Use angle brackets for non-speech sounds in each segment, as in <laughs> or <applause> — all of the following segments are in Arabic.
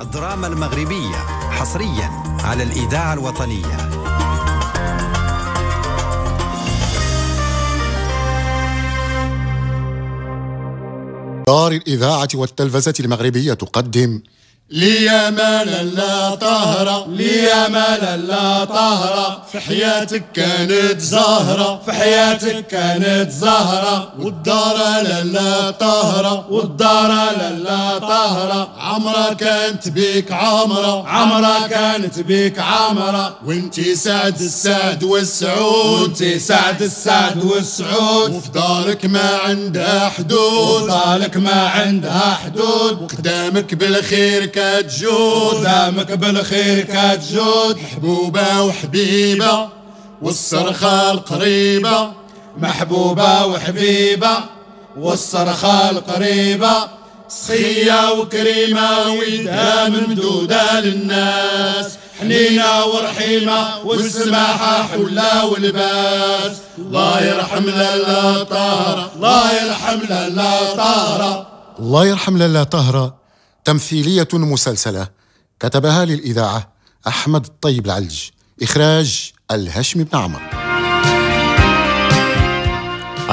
الدراما المغربية حصريا على الإذاعة الوطنية دار الإذاعة والتلفزة المغربية تقدم ليمال لا طهرة ليمال لا طهرة في حياتك كانت زهرة في حياتك كانت زهرة والدار لا طهرة والدار لا طهرة عمرة كانت بيك عمرة عمرة كانت بيك عمرة وانتي سعد السعد والسعود وانتي سعد السعد والسعود وفي دارك ما عندها حدود وفي دارك ما عندها حدود قدامك بالخير كتجود دامك بالخير كتجود محبوبة وحبيبة والصرخة القريبة محبوبة وحبيبة والصرخة القريبة صخية وكريمة ويدها ممدودة للناس حنينة ورحيمة والسماحة حلة والباس الله يرحم لالا طاهرة الله يرحم لالا طاهرة الله يرحم لالا طاهرة تمثيلية مسلسلة كتبها للإذاعة أحمد الطيب العلج إخراج الهشم بن عمر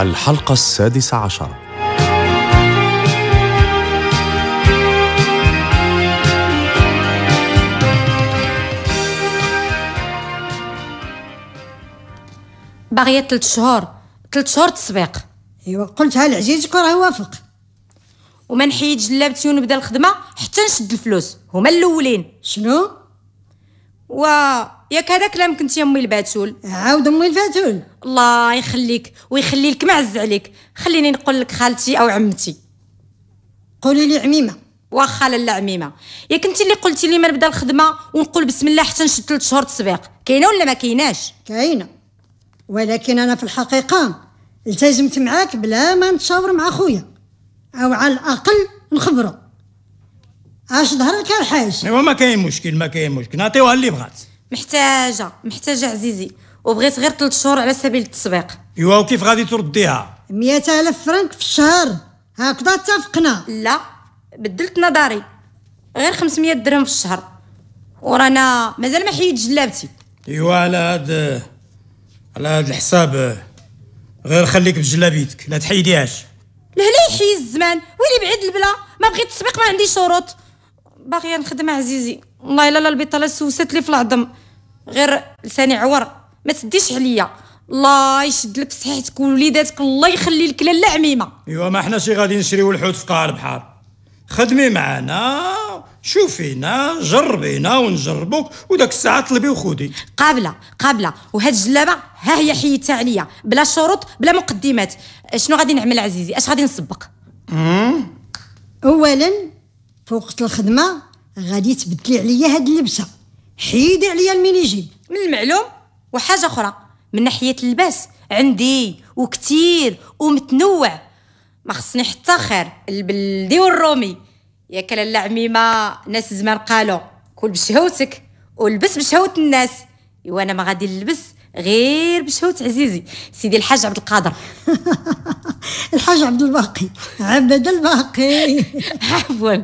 الحلقة السادسة عشر باغية ثلاث شهور ثلاث شهور تسبيق ايوا قلتها لعزيزك راه يوافق وما نحيد جلابتي ونبدا الخدمه حتى نشد الفلوس هما الاولين شنو و ياك هذا كلام كنت يا امي الباتول عاود امي الباتول الله يخليك ويخلي لك معز عليك خليني نقول لك خالتي او عمتي قولي لي عميمه واخا لالا عميمه ياك انت اللي قلتي لي ما نبدا الخدمه ونقول بسم الله حتى نشد ثلاث شهور تسبيق كاينه ولا ما كايناش كاينه ولكن انا في الحقيقه التزمت معاك بلا ما نتشاور مع خويا او على الاقل نخبروا اش ظهر لك الحاج ايوا ما كاين مشكل ما كاين مشكل نعطيوها اللي بغات محتاجه محتاجه عزيزي وبغيت غير ثلاث شهور على سبيل التسبيق ايوا وكيف غادي ترديها مئة ألف فرنك في الشهر هكذا اتفقنا لا بدلت نظري غير 500 درهم في الشهر ورانا مازال ما حيد جلابتي ايوا على هاد على هاد الحساب غير خليك بجلابيتك لا تحيديهاش لهنا يحيي الزمان ويلي بعيد البلا ما بغيت تسبق ما عندي شروط باغيه نخدم عزيزي والله الا البطاله سوست لي في العظم غير لساني عور ما تديش عليا الله يشد لك صحتك ووليداتك الله يخلي لك لاله عميمه ايوا ما حنا شي غادي نشريو الحوت في قاع البحر خدمي معانا شوفينا جربينا ونجربوك وداك الساعه طلبي وخودي قابله قابله وهاد الجلابه ها هي حيدتها عليا بلا شروط بلا مقدمات شنو غادي نعمل عزيزي اش غادي نسبق اولا في وقت الخدمه غادي تبدلي عليا هاد اللبسه حيدي عليا الميني جيب من المعلوم وحاجه اخرى من ناحيه اللباس عندي وكتير ومتنوع ما خصني حتى خير البلدي والرومي ياك لالا عميمه ناس زمان قالوا كل بشهوتك ولبس بشهوت الناس ايوا انا ما غادي نلبس غير بشهوت عزيزي سيدي الحاج عبد القادر <laughs> الحاج عبد الباقي عبد الباقي <laughs> عفوا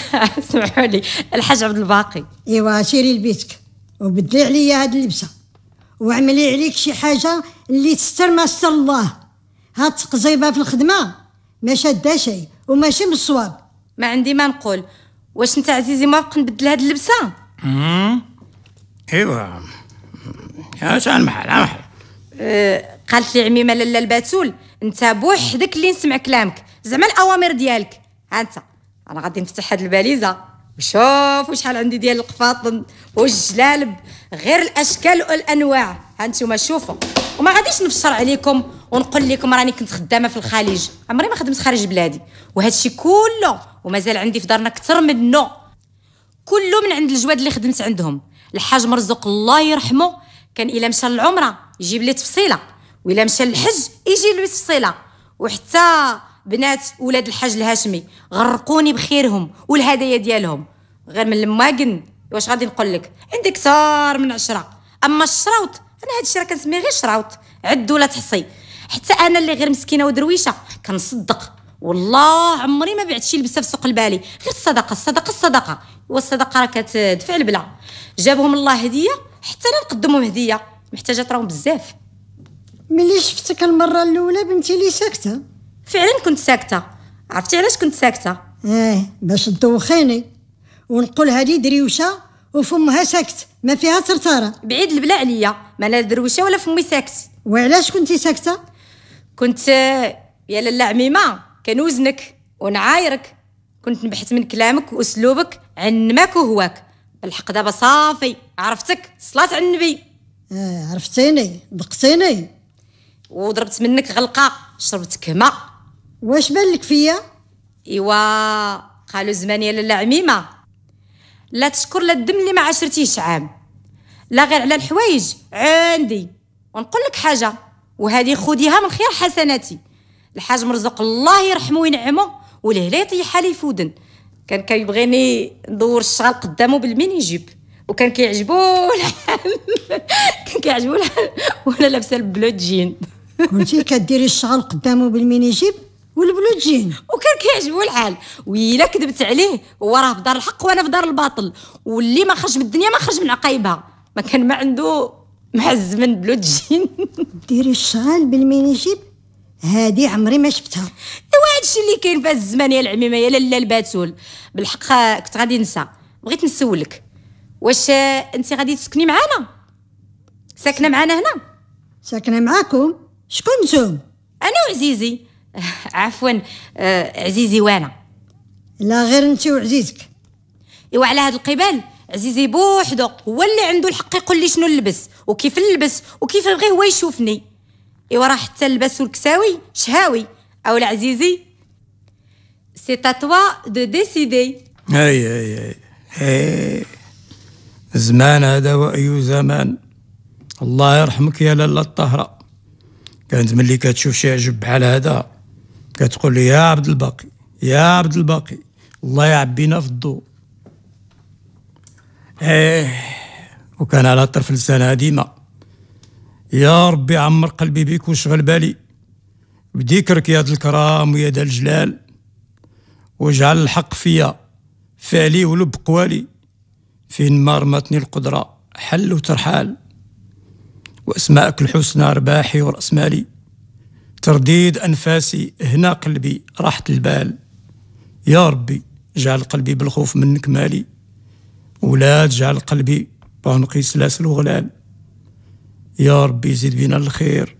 <laughs> سمحوا لي الحاج عبد الباقي ايوا سيري لبيتك وبدلي عليا هاد اللبسه وعملي عليك شي حاجه اللي تستر ما استر الله هاد تقزيبه في الخدمه ما شاده شي وماشي من الصواب ما عندي ما نقول واش انت عزيزي بقى نبدل هاد اللبسه امم ايوا اش شان محل أه قالت لي عميمه لالا الباتول انت بوحدك اللي نسمع كلامك زعما الاوامر ديالك انت انا غادي نفتح هاد الباليزه وشوف وشحال عندي ديال القفاطن والجلالب غير الاشكال والانواع هانتوما شوفوا وما غاديش نفشر عليكم ونقول لكم راني كنت خدامه في الخليج عمري ما خدمت خارج بلادي وهذا الشيء كله ومازال عندي في دارنا اكثر منه كله من عند الجواد اللي خدمت عندهم الحاج مرزوق الله يرحمه كان الا مشى للعمره يجيب لي تفصيله والا مشى للحج يجي لي تفصيله وحتى بنات ولاد الحاج الهاشمي غرقوني بخيرهم والهدايا ديالهم غير من الماكن واش غادي نقول لك عندي كثار من عشرة اما الشراوط انا هاد الشيء راه كنسميه غير شراوط عد ولا تحصي حتى انا اللي غير مسكينه ودرويشه كنصدق والله عمري ما بعت شي لبسه في سوق البالي غير الصدقه الصدقه الصدقه والصدقه راه كتدفع البلا جابهم الله هديه حتى انا نقدمهم هديه محتاجه تراهم بزاف ملي شفتك المره الاولى بنتي لي ساكته فعلا كنت ساكته عرفتي علاش كنت ساكته ايه باش تدوخيني ونقول هذه دريوشه وفمها ساكت ما فيها ترتاره بعيد البلا عليا ما لا درويشه ولا فمي ساكت وعلاش كنتي ساكته كنت يا لالا عميمه كنوزنك ونعايرك كنت نبحث من كلامك واسلوبك عن ماك وهواك بالحق دابا صافي عرفتك صلاة على النبي آه عرفتيني دقتيني وضربت منك غلقه شربت كما واش بان لك فيا ايوا قالوا زمان يا لالا عميمه لا تشكر لا الدم اللي ما عشرتيش عام لا غير على الحوايج عندي ونقول لك حاجه وهذه خديها من خير حسناتي الحاج مرزق الله يرحمه وينعمه ولهلا يطيحها لي فودن كان كيبغيني ندور الشغل قدامه بالميني جيب وكان كيعجبو الحال <laughs> كان كيعجبو الحال وانا لابسه البلو جين كنتي كديري الشغل قدامه بالميني جيب والبلو جين وكان كيعجبو الحال ويلا كذبت عليه هو راه في دار الحق وانا في دار الباطل واللي ما خرج من الدنيا ما خرج من عقايبها ما كان ما عنده محز من بلوتجين ديري الشغال بالمينيجيب هادي عمري ما شفتها ايوا هادشي اللي كاين في الزمان يا العميمه يا لاله الباتول بالحق كنت غادي نسى بغيت نسولك واش انت غادي تسكني معانا ساكنه معانا هنا ساكنه معاكم شكون نتوما انا وعزيزي <laughs> عفوا آه عزيزي وانا لا غير انت وعزيزك ايوا على هاد القبال عزيزي بوحدو هو اللي عنده الحق يقول لي شنو نلبس وكيف نلبس وكيف بغي هو يشوفني ايوا راه حتى اللباس والكساوي شهاوي اولا عزيزي سي تاتوا دو ديسيدي اي اي اي زمان هذا واي زمان الله يرحمك يا لاله الطهره كانت ملي كتشوف شي عجب بحال هذا كتقول لي يا عبد الباقي يا عبد الباقي الله يعبينا في الضوء إيه وكان على طرف لسانها ديما يا ربي عمر قلبي بيك وشغل بالي بذكرك يا ذا الكرام ويا ذا الجلال واجعل الحق فيا فعلي ولب قوالي فين ما رمتني القدرة حل وترحال وأسماءك الحسنى رباحي ورأس مالي ترديد أنفاسي هنا قلبي راحة البال يا ربي جعل قلبي بالخوف منك مالي ولا تجعل قلبي بانقي سلاسل وغلال يا ربي زيد بنا الخير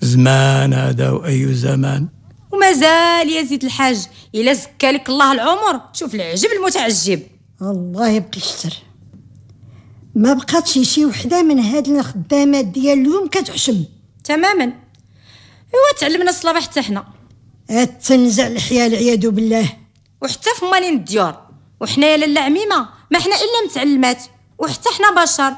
زمان هذا وأي زمان ومازال يا زيد الحاج إلا زكى لك الله العمر شوف العجب المتعجب الله يبقي يستر ما بقاتش شي وحده من هاد الخدامات ديال اليوم كتحشم تماما ايوا تعلمنا الصلاة حتى حنا تنزع الحياه العياذ بالله وحتى في مالين الديار وحنايا لاله عميمه ما حنا الا متعلمات وحتى حنا بشر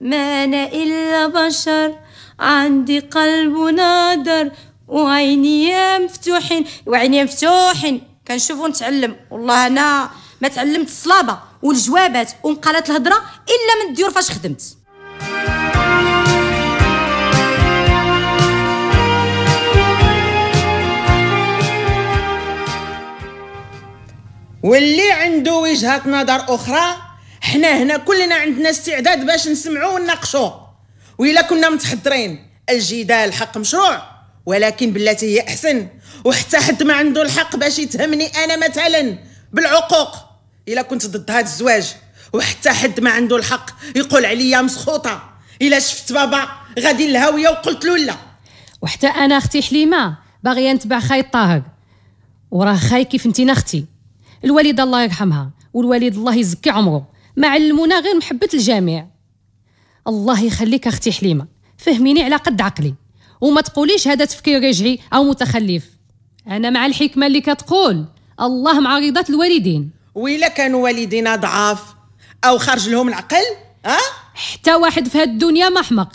ما انا الا بشر عندي قلب نادر وعيني مفتوحين وعيني مفتوحين كنشوف ونتعلم والله انا ما تعلمت الصلابه والجوابات ومقالات الهضره الا من الديور فاش خدمت واللي عنده وجهه نظر اخرى حنا هنا كلنا عندنا استعداد باش نسمعوا ونناقشوا وإلا كنا متحضرين الجدال حق مشروع ولكن بالتي هي احسن وحتى حد ما عنده الحق باش يتهمني انا مثلا بالعقوق الا كنت ضد هذا الزواج وحتى حد ما عنده الحق يقول عليا مسخوطه الا شفت بابا غادي للهاويه وقلت له لا وحتى انا اختي حليمه باغيه نتبع خاي طاهر وراه خاي كيف انتي اختي الوالده الله يرحمها والوالد الله يزكي عمره ما علمونا غير محبه الجميع الله يخليك اختي حليمه فهميني على قد عقلي وما تقوليش هذا تفكير رجعي او متخلف انا مع الحكمه اللي كتقول الله مع رضات الوالدين ويلا كانوا والدينا ضعاف او خرج لهم العقل ها حتى واحد في هاد الدنيا ما احمق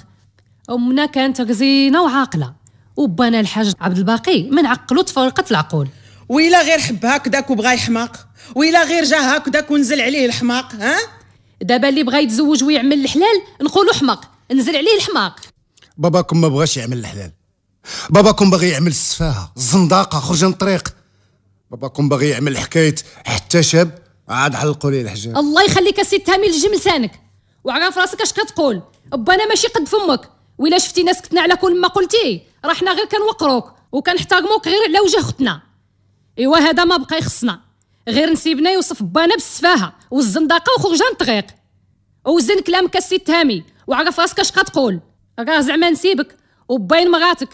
امنا كانت رزينه وعاقله وبانا الحاج عبد الباقي من عقلو تفرقت العقول ويلا غير حب هكذاك وبغى يحماق ويلا غير جا هكذاك ونزل عليه الحماق ها دابا اللي بغى يتزوج ويعمل الحلال نقولوا حماق نزل عليه الحماق باباكم ما بغاش يعمل الحلال باباكم باغي يعمل السفاهه الزنداقه خرج من الطريق باباكم باغي يعمل حكايه حتى شاب عاد علقوا ليه الحجاب الله يخليك السي تامي الجمل لسانك وعرف راسك اش كتقول بانا ماشي قد فمك ولا شفتينا سكتنا على كل ما قلتي راه حنا غير كنوقروك وكنحتارموك غير على وجه اختنا ايوا هذا ما بقى يخصنا غير نسيبنا يوصف بانا بالسفاهه والزندقه وخرجنا الطريق وزن كلامك السي تامي وعرف راسك اش قتقول راه زعما نسيبك وباين مراتك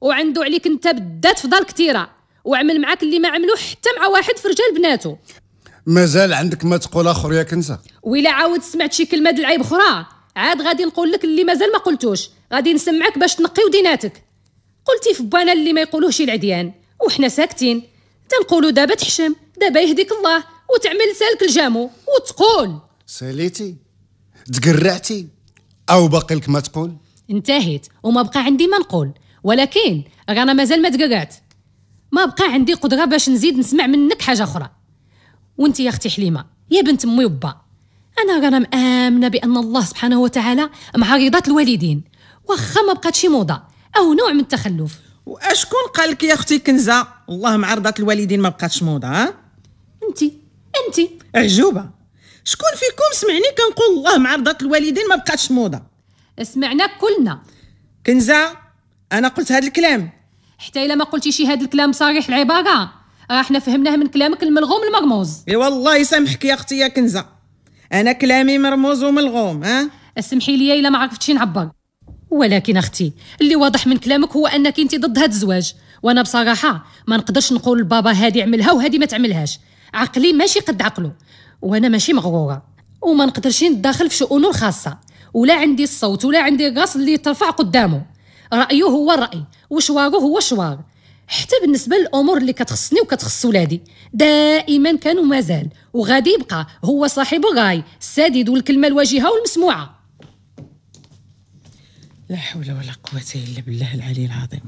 وعندو عليك انت بدات فضل كتيره وعمل معاك اللي ما عملوه حتى مع واحد في رجال بناتو مازال عندك ما تقول اخر يا كنسه ولا عاود سمعت شي كلمه د العيب اخرى عاد غادي نقول لك اللي مازال ما قلتوش غادي نسمعك باش تنقي وديناتك قلتي في بانا اللي ما يقولوهش العديان وحنا ساكتين تنقولوا دابا تحشم دابا يهديك الله وتعمل سالك الجامو وتقول ساليتي تقرعتي او باقي لك ما تقول انتهيت وما بقى عندي ما نقول ولكن رانا مازال ما تقرعت ما بقى عندي قدره باش نزيد نسمع منك حاجه اخرى وانت يا اختي حليمه يا بنت امي وبا انا رانا مامنه بان الله سبحانه وتعالى مع رضات الوالدين واخا ما بقات شي موضه او نوع من التخلف واشكون قال لك يا اختي كنزه اللهم عرضات الوالدين ما بقاتش موضه ها انت انت عجوبه شكون فيكم سمعني كنقول اللهم عرضات الوالدين ما بقاتش موضه سمعنا كلنا كنزه انا قلت هذا الكلام حتى الا ما قلتي شي هذا الكلام صريح العباره راه حنا فهمناه من كلامك الملغوم المرموز اي والله يسامحك يا اختي يا كنزه انا كلامي مرموز وملغوم ها اسمحي لي الا ما عرفتش نعبر ولكن اختي اللي واضح من كلامك هو انك انت ضد هذا الزواج وانا بصراحه ما نقدرش نقول لبابا هادي عملها وهادي ما تعملهاش عقلي ماشي قد عقله وانا ماشي مغروره وما نقدرش نتداخل في شؤونه الخاصه ولا عندي الصوت ولا عندي الراس اللي ترفع قدامه رايه هو الراي وشواره هو شوار حتى بالنسبه للامور اللي كتخصني وكتخص ولادي دائما كان ومازال وغادي يبقى هو صاحب الراي السديد والكلمه الواجهه والمسموعه لا حول ولا قوه الا بالله العلي العظيم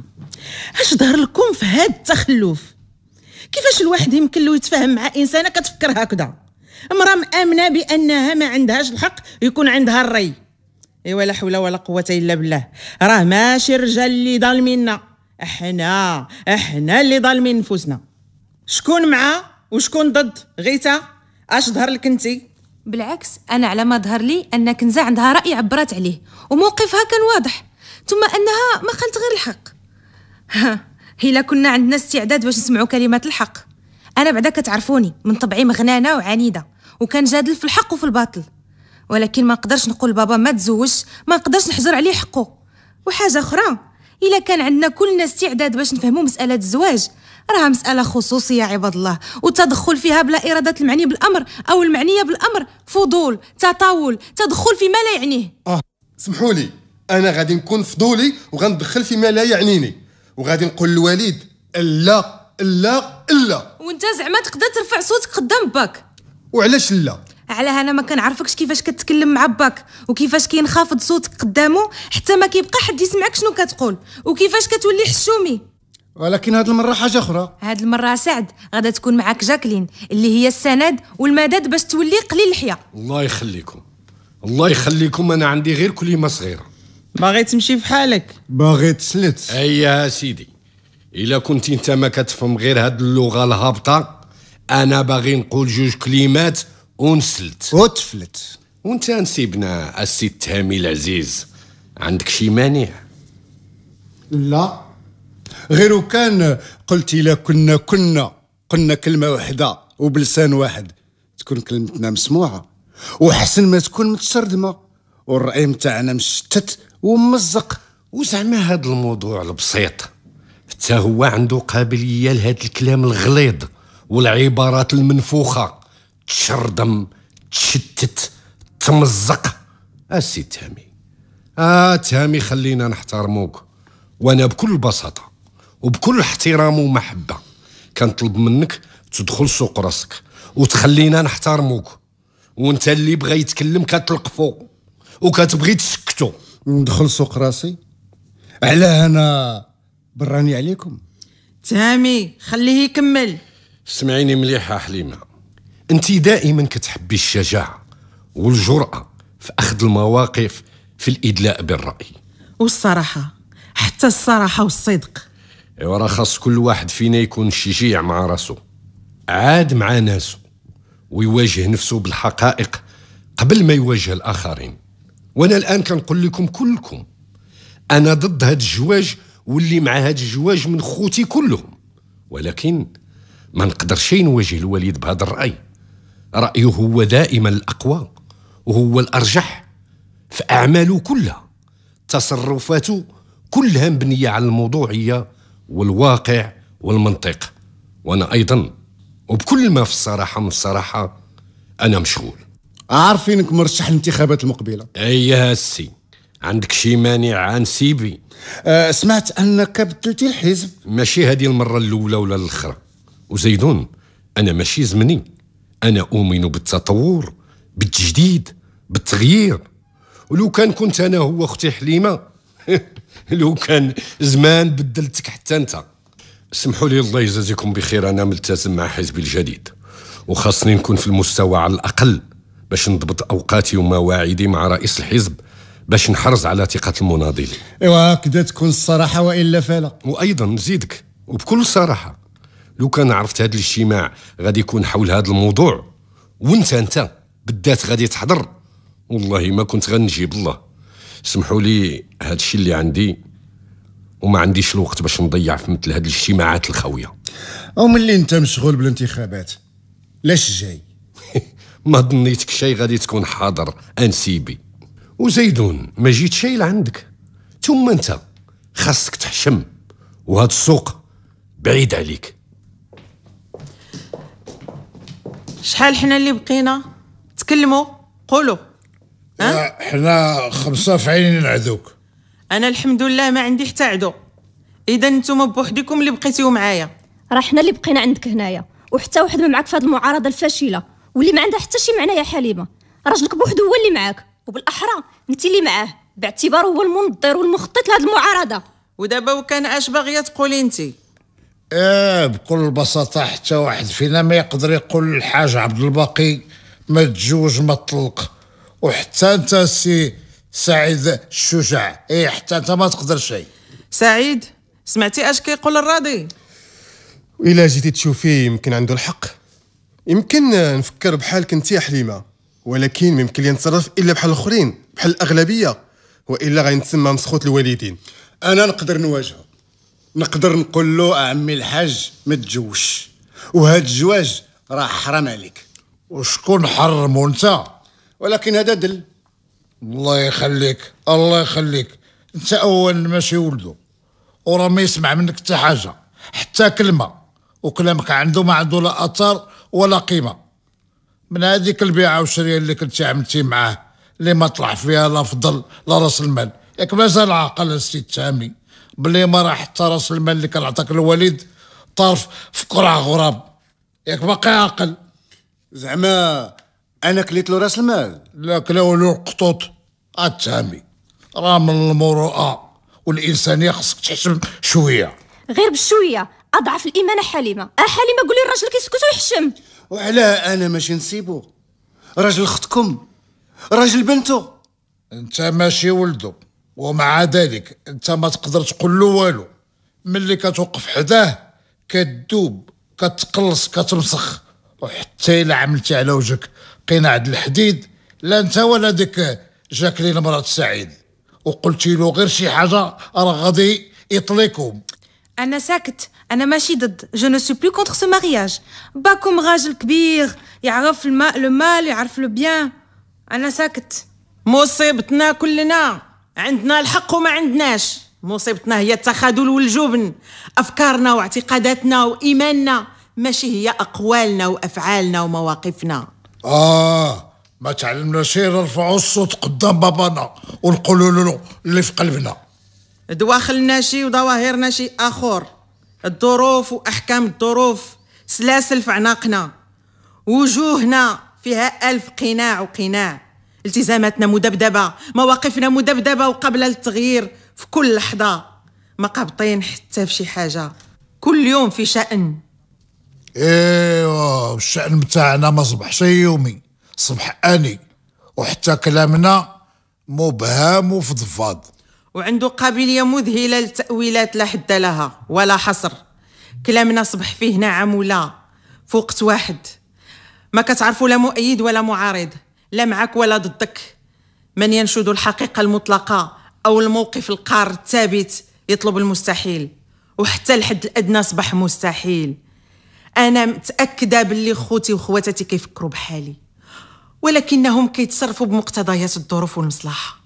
اش ظهر لكم في هاد التخلف كيفاش الواحد يمكن له يتفاهم مع انسانه كتفكر هكذا امراه مامنه بانها ما عندهاش الحق يكون عندها الري ايوا لا حول ولا قوه الا بالله راه ماشي الرجال اللي ظالميننا احنا احنا اللي ظالمين نفوسنا شكون مع وشكون ضد غيتا اش ظهر لك انتي بالعكس انا على ما ظهر لي ان كنزه عندها راي عبرات عليه وموقفها كان واضح ثم انها ما خلت غير الحق إلا كنا عندنا استعداد باش نسمعوا كلمات الحق أنا بعدا كتعرفوني من طبعي مغنانة وعنيدة وكنجادل في الحق وفي الباطل ولكن ما نقدرش نقول بابا ما تزوج ما نقدرش نحجر عليه حقه وحاجة أخرى إلا كان عندنا كلنا استعداد باش نفهموا مسألة الزواج راها مسألة خصوصية عباد الله والتدخل فيها بلا إرادة المعني بالأمر أو المعنية بالأمر فضول تطاول تدخل فيما لا يعنيه آه سمحولي أنا غادي نكون فضولي وغندخل فيما لا يعنيني وغادي نقول للوالد لا لا لا وانت زعما تقدر ترفع صوتك قدام باك وعلاش لا على انا ما كنعرفكش كيفاش كتكلم مع باك وكيفاش كينخفض صوتك قدامه حتى ما كيبقى حد يسمعك شنو كتقول وكيفاش كتولي حشومي ولكن هاد المره حاجه اخرى هاد المره سعد غادا تكون معاك جاكلين اللي هي السند والمدد باش تولي قليل الحياه الله يخليكم الله يخليكم انا عندي غير كلمه صغيره باغي تمشي حالك باغي تسلت هيا سيدي الا كنت انت ما كتفهم غير هاد اللغه الهابطه انا باغي نقول جوج كلمات ونسلت وتفلت وانت نسيبنا السيد تامي العزيز عندك شي مانع لا غير كان قلت الا كنا كنا قلنا كلمه واحده وبلسان واحد تكون كلمتنا مسموعه وحسن ما تكون متسردمه والراي متاعنا مشتت وممزق وزعما هاد الموضوع البسيط حتى هو عنده قابليه لهاد الكلام الغليظ والعبارات المنفوخه تشردم تشتت تمزق اسي تامي اه تامي خلينا نحترموك وانا بكل بساطه وبكل احترام ومحبه كنطلب منك تدخل سوق راسك وتخلينا نحترموك وانت اللي بغى يتكلم كتلقفو وكتبغي تسكتو ندخل سوق راسي علاه انا براني عليكم تامي خليه يكمل سمعيني مليحه حليمه انت دائما كتحبي الشجاعه والجراه في اخذ المواقف في الادلاء بالراي والصراحه حتى الصراحه والصدق ايوا راه خاص كل واحد فينا يكون شجيع مع راسو عاد مع ناسو ويواجه نفسه بالحقائق قبل ما يواجه الاخرين وانا الان كنقول لكم كلكم انا ضد هاد الجواج واللي مع هاد الجواج من خوتي كلهم ولكن ما نقدرش نواجه الوالد بهذا الراي رايه هو دائما الاقوى وهو الارجح في اعماله كلها تصرفاته كلها مبنيه على الموضوعيه والواقع والمنطق وانا ايضا وبكل ما في الصراحه من الصراحه انا مشغول عارفينك مرشح الانتخابات المقبله اي السي عندك شي مانع عن سيبي آه سمعت انك بدلتي الحزب ماشي هذه المره الاولى ولا الاخرى وزيدون انا ماشي زمني انا اؤمن بالتطور بالتجديد بالتغيير ولو كان كنت انا هو اختي حليمه <laughs> لو كان زمان بدلتك حتى انت سمحوا لي الله يجازيكم بخير انا ملتزم مع حزبي الجديد وخاصني نكون في المستوى على الاقل باش نضبط اوقاتي ومواعيدي مع رئيس الحزب باش نحرز على ثقه المناضلين ايوا كدا تكون الصراحه والا فلا وايضا نزيدك وبكل صراحه لو كان عرفت هذا الاجتماع غادي يكون حول هذا الموضوع وانت انت بالذات غادي تحضر والله ما كنت غنجيب الله سمحوا لي هذا الشيء اللي عندي وما عنديش الوقت باش نضيع في مثل هذه الاجتماعات الخاويه وملي انت مشغول بالانتخابات لاش جاي ما ظنيتك شي غادي تكون حاضر انسيبي وزيدون ما جيت شي لعندك ثم انت خاصك تحشم وهاد السوق بعيد عليك شحال حنا اللي بقينا تكلموا قولوا ها حنا خمسه في عينين العدوك انا الحمد لله ما عندي حتى عدو اذا نتوما بوحدكم اللي بقيتيو معايا راه حنا اللي بقينا عندك هنايا وحتى واحد ما معاك في هاد المعارضه الفاشله واللي ما عندها حتى شي معنى يا حليمه راجلك بوحدو هو اللي معاك وبالاحرى انت اللي معاه باعتباره هو المنظر والمخطط لهذه المعارضه ودابا وكان اش باغيه تقولي انت اه بكل بساطه حتى واحد فينا ما يقدر يقول الحاج عبد الباقي ما تجوج ما تطلق وحتى انت سي سعيد الشجاع اي حتى انت ما تقدر شيء سعيد سمعتي اش كيقول الراضي الا جيتي تشوفيه يمكن عنده الحق يمكن نفكر بحالك انت يا حليمه ولكن ما يمكن لي نتصرف الا بحال الاخرين بحال الاغلبيه والا غنتسمى مسخوط الوالدين انا نقدر نواجهه نقدر نقول له عمي الحاج ما تجوش وهذا الزواج راه حرام عليك وشكون حرمو انت ولكن هذا دل الله يخليك الله يخليك انت اولا ماشي ولدو وراه ما يسمع منك حتى حاجه حتى كلمه وكلامك عنده ما عنده لا اثر ولا قيمه من هذيك البيعه والشريه اللي كنتي عملتي معاه اللي ما طلع فيها لا فضل لا راس المال ياك مازال عاقل السي تامي بلي ما راح حتى راس المال اللي كان عطاك الوالد طرف في قرعه غراب ياك باقي عاقل زعما انا كليت له راس المال لا كلاو له القطوط التامي آه راه من المروءه والانسانيه خصك تحسب شويه غير بشويه اضعف الايمان حليمه أه حليمه قولي الراجل كيسكت ويحشم وعلاه انا ماشي نسيبو راجل اختكم راجل بنته انت ماشي ولده ومع ذلك انت ما تقدر تقول له والو ملي كتوقف حداه كتدوب كتقلص كتمسخ وحتى الا عملتي على وجهك قناع الحديد لا انت ولا ديك جاكلين مرات سعيد وقلتي له غير شي حاجه راه غادي يطليكم انا ساكت انا ماشي ضد جو نو سو بلو كونتر سو مارياج باكم راجل كبير يعرف الماء لو مال يعرف لو بيان انا ساكت مصيبتنا كلنا عندنا الحق وما عندناش مصيبتنا هي التخاذل والجبن افكارنا واعتقاداتنا وايماننا ماشي هي اقوالنا وافعالنا ومواقفنا اه ما تعلمناش نرفعوا الصوت قدام بابانا ونقولوا له اللي في قلبنا دواخلنا شي وظواهرنا شي اخر الظروف وأحكام الظروف سلاسل في عناقنا وجوهنا فيها ألف قناع وقناع التزاماتنا مدبدبة مواقفنا مدبدبة وقابلة للتغيير في كل لحظة ما قابطين حتى في شي حاجة كل يوم في شأن ايوا الشأن بتاعنا ما صبحش يومي صبح اني وحتى كلامنا مبهم وفضفاض وعنده قابلية مذهلة للتاويلات لا حد لها ولا حصر كلامنا صبح فيه نعم ولا في وقت واحد ما كتعرفوا لا مؤيد ولا معارض لا معك ولا ضدك من ينشد الحقيقة المطلقة أو الموقف القار الثابت يطلب المستحيل وحتى الحد الأدنى صبح مستحيل أنا متأكدة باللي خوتي وخواتاتي كيفكروا بحالي ولكنهم كيتصرفوا بمقتضيات الظروف والمصلحه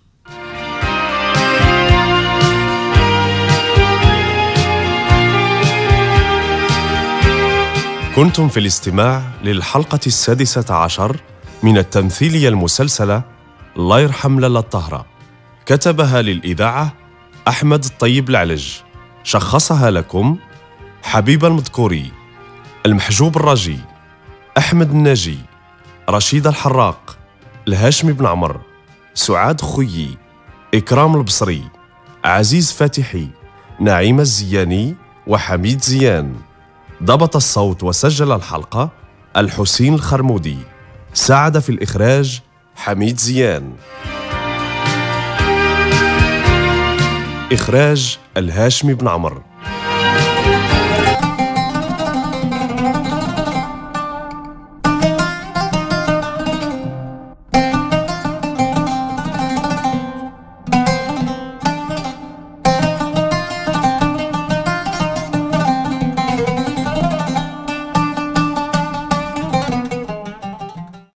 كنتم في الاستماع للحلقة السادسة عشر من التمثيلية المسلسلة الله يرحم للا الطهرة كتبها للإذاعة أحمد الطيب العلج شخصها لكم حبيب المذكوري المحجوب الراجي أحمد الناجي رشيد الحراق الهاشمي بن عمر سعاد خويي إكرام البصري عزيز فاتحي نعيم الزياني وحميد زيان ضبط الصوت وسجل الحلقة الحسين الخرمودي ساعد في الإخراج حميد زيان إخراج الهاشمي بن عمر